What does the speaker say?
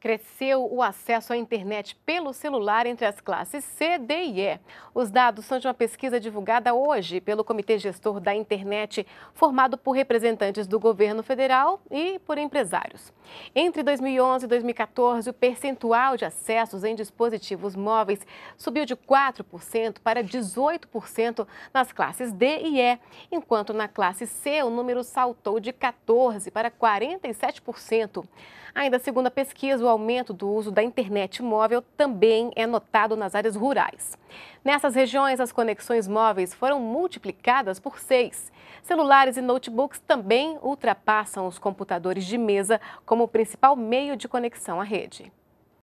Cresceu o acesso à internet pelo celular entre as classes C, D e E. Os dados são de uma pesquisa divulgada hoje pelo Comitê Gestor da Internet, formado por representantes do governo federal e por empresários. Entre 2011 e 2014, o percentual de acessos em dispositivos móveis subiu de 4% para 18% nas classes D e E, enquanto na classe C o número saltou de 14% para 47%. Ainda segundo a pesquisa, o aumento do uso da internet móvel também é notado nas áreas rurais. Nessas regiões, as conexões móveis foram multiplicadas por seis. Celulares e notebooks também ultrapassam os computadores de mesa como principal meio de conexão à rede.